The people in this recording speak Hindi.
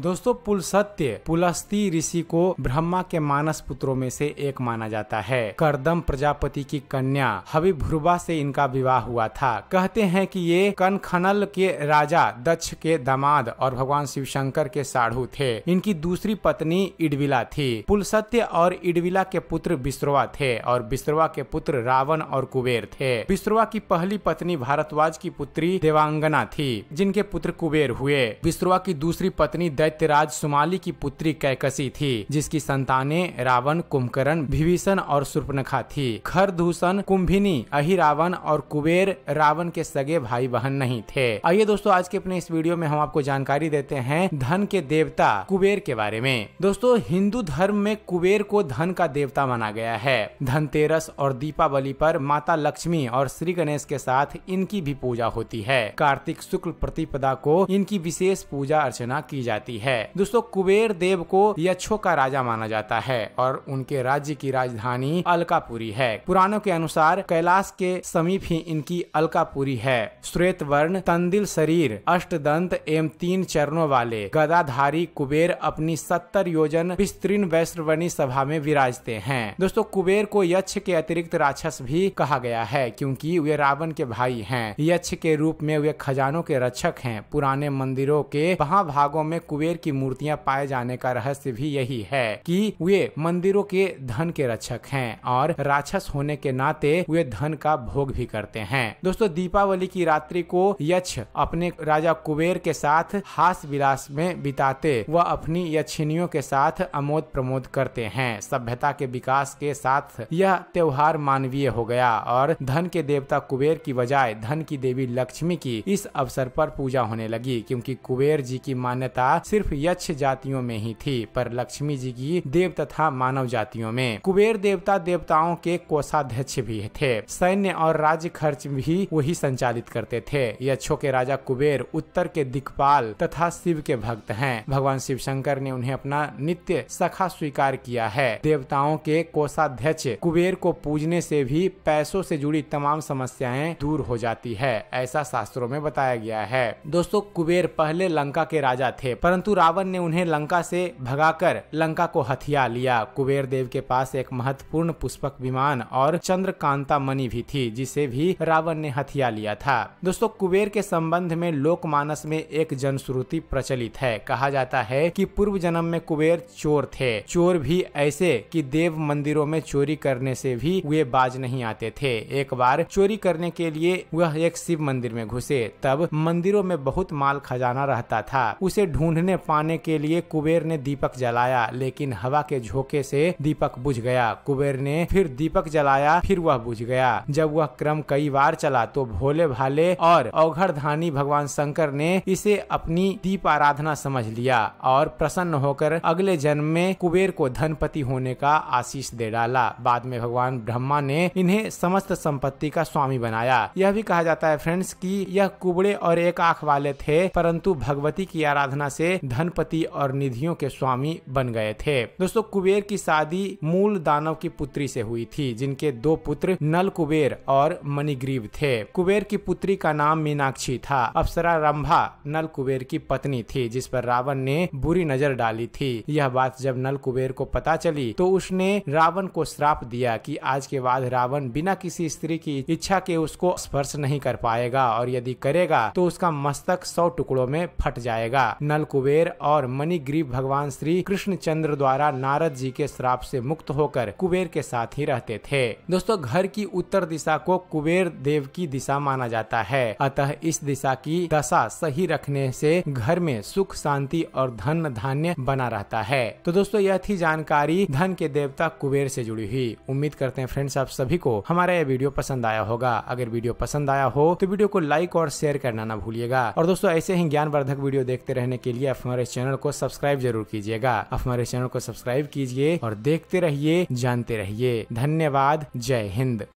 दोस्तों पुलसत्य पुलस्ती ऋषि को ब्रह्मा के मानस पुत्रों में से एक माना जाता है करदम प्रजापति की कन्या हवि भ्रुवा से इनका विवाह हुआ था कहते हैं कि ये कनखनल के राजा दक्ष के दामाद और भगवान शिव शंकर के साढ़ू थे इनकी दूसरी पत्नी इडविला थी पुलसत्य और इडविला के पुत्र बिस्रवा थे और बिस्रवा के पुत्र रावण और कुबेर थे बिस्रवा की पहली पत्नी भारतवाज की पुत्री देवांगना थी जिनके पुत्र कुबेर हुए बिस्रवा की दूसरी पत्नी दैत्यराज सुमाली की पुत्री कैकसी थी जिसकी संताने रावण कुंभकर्ण विभीषण और सुर्पनखा थी खरधूषण कुंभिनी रावण और कुबेर रावण के सगे भाई बहन नहीं थे आइए दोस्तों आज के अपने इस वीडियो में हम आपको जानकारी देते हैं धन के देवता कुबेर के बारे में दोस्तों हिंदू धर्म में कुबेर को धन का देवता माना गया है धनतेरस और दीपावली पर माता लक्ष्मी और श्री गणेश के साथ इनकी भी पूजा होती है कार्तिक शुक्ल प्रतिपदा को इनकी विशेष पूजा अर्चना की जाती जाती है दोस्तों कुबेर देव को यक्षों का राजा माना जाता है और उनके राज्य की राजधानी अलकापुरी है पुराणों के अनुसार कैलाश के समीप ही इनकी अलकापुरी है श्वेत वर्ण तंदिल शरीर अष्ट दंत एवं तीन चरणों वाले गदाधारी कुबेर अपनी सत्तर योजन विस्तृत वैश्वर्णी सभा में विराजते हैं दोस्तों कुबेर को यक्ष के अतिरिक्त राक्षस भी कहा गया है क्योंकि वे रावण के भाई हैं यक्ष के रूप में वे खजानों के रक्षक हैं पुराने मंदिरों के भागों में कुबेर कुबेर की मूर्तियां पाए जाने का रहस्य भी यही है कि वे मंदिरों के धन के रक्षक हैं और राक्षस होने के नाते वे धन का भोग भी करते हैं दोस्तों दीपावली की रात्रि को यक्ष अपने राजा कुबेर के साथ हास विलास में बिताते व अपनी यक्षिनियों के साथ अमोद प्रमोद करते हैं सभ्यता के विकास के साथ यह त्योहार मानवीय हो गया और धन के देवता कुबेर की बजाय धन की देवी लक्ष्मी की इस अवसर पर पूजा होने लगी क्योंकि कुबेर जी की मान्यता सिर्फ यक्ष जातियों में ही थी पर लक्ष्मी जी की देव तथा मानव जातियों में कुबेर देवता देवताओं के कोषाध्यक्ष भी थे सैन्य और राज्य खर्च भी वही संचालित करते थे यक्षों के राजा कुबेर उत्तर के दिखपाल तथा शिव के भक्त हैं भगवान शिव शंकर ने उन्हें अपना नित्य सखा स्वीकार किया है देवताओं के कोषाध्यक्ष कुबेर को पूजने से भी पैसों से जुड़ी तमाम समस्याएं दूर हो जाती है ऐसा शास्त्रों में बताया गया है दोस्तों कुबेर पहले लंका के राजा थे परंतु परंतु रावण ने उन्हें लंका से भगाकर लंका को हथिया लिया कुबेर देव के पास एक महत्वपूर्ण पुष्पक विमान और चंद्रकांता मणि भी थी जिसे भी रावण ने हथिया लिया था दोस्तों कुबेर के संबंध में लोकमानस में एक जनश्रुति प्रचलित है कहा जाता है कि पूर्व जन्म में कुबेर चोर थे चोर भी ऐसे कि देव मंदिरों में चोरी करने से भी वे बाज नहीं आते थे एक बार चोरी करने के लिए वह एक शिव मंदिर में घुसे तब मंदिरों में बहुत माल खजाना रहता था उसे ढूंढने पढ़ने पाने के लिए कुबेर ने दीपक जलाया लेकिन हवा के झोंके से दीपक बुझ गया कुबेर ने फिर दीपक जलाया फिर वह बुझ गया जब वह क्रम कई बार चला तो भोले भाले और धानी भगवान शंकर ने इसे अपनी दीप आराधना समझ लिया और प्रसन्न होकर अगले जन्म में कुबेर को धनपति होने का आशीष दे डाला बाद में भगवान ब्रह्मा ने इन्हें समस्त संपत्ति का स्वामी बनाया यह भी कहा जाता है फ्रेंड्स कि यह कुबड़े और एक आंख वाले थे परंतु भगवती की आराधना से धनपति और निधियों के स्वामी बन गए थे दोस्तों कुबेर की शादी मूल दानव की पुत्री से हुई थी जिनके दो पुत्र नल कुबेर और मणिग्रीव थे कुबेर की पुत्री का नाम मीनाक्षी था अप्सरा रंभा नल कुबेर की पत्नी थी जिस पर रावण ने बुरी नजर डाली थी यह बात जब नल कुबेर को पता चली तो उसने रावण को श्राप दिया कि आज के बाद रावण बिना किसी स्त्री की इच्छा के उसको स्पर्श नहीं कर पाएगा और यदि करेगा तो उसका मस्तक सौ टुकड़ों में फट जाएगा नल कुबेर कुबेर और मणिग्रीव भगवान श्री कृष्ण चंद्र द्वारा नारद जी के श्राप से मुक्त होकर कुबेर के साथ ही रहते थे दोस्तों घर की उत्तर दिशा को कुबेर देव की दिशा माना जाता है अतः इस दिशा की दशा सही रखने से घर में सुख शांति और धन धान्य बना रहता है तो दोस्तों यह थी जानकारी धन के देवता कुबेर से जुड़ी हुई उम्मीद करते हैं फ्रेंड्स आप सभी को हमारा यह वीडियो पसंद आया होगा अगर वीडियो पसंद आया हो तो वीडियो को लाइक और शेयर करना ना भूलिएगा और दोस्तों ऐसे ही वर्धक वीडियो देखते रहने के लिए हमारे चैनल को सब्सक्राइब जरूर कीजिएगा आप हमारे चैनल को सब्सक्राइब कीजिए और देखते रहिए जानते रहिए धन्यवाद जय हिंद